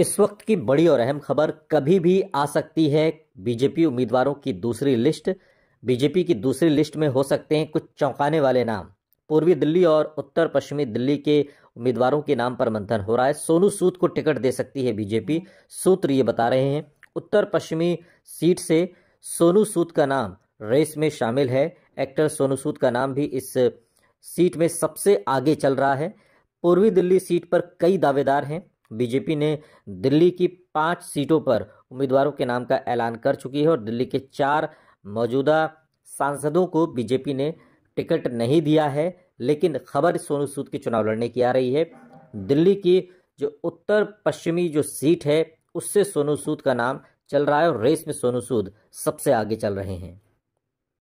इस वक्त की बड़ी और अहम खबर कभी भी आ सकती है बीजेपी उम्मीदवारों की दूसरी लिस्ट बीजेपी की दूसरी लिस्ट में हो सकते हैं कुछ चौंकाने वाले नाम पूर्वी दिल्ली और उत्तर पश्चिमी दिल्ली के उम्मीदवारों के नाम पर मंथन हो रहा है सोनू सूद को टिकट दे सकती है बीजेपी सूत्र ये बता रहे हैं उत्तर पश्चिमी सीट से सोनू सूद का नाम रेस में शामिल है एक्टर सोनू सूद का नाम भी इस सीट में सबसे आगे चल रहा है पूर्वी दिल्ली सीट पर कई दावेदार हैं बीजेपी ने दिल्ली की पांच सीटों पर उम्मीदवारों के नाम का ऐलान कर चुकी है और दिल्ली के चार मौजूदा सांसदों को बीजेपी ने टिकट नहीं दिया है लेकिन खबर सोनू सूद के चुनाव लड़ने की आ रही है दिल्ली की जो उत्तर पश्चिमी जो सीट है उससे सोनू सूद का नाम चल रहा है और रेस में सोनू सूद सबसे आगे चल रहे हैं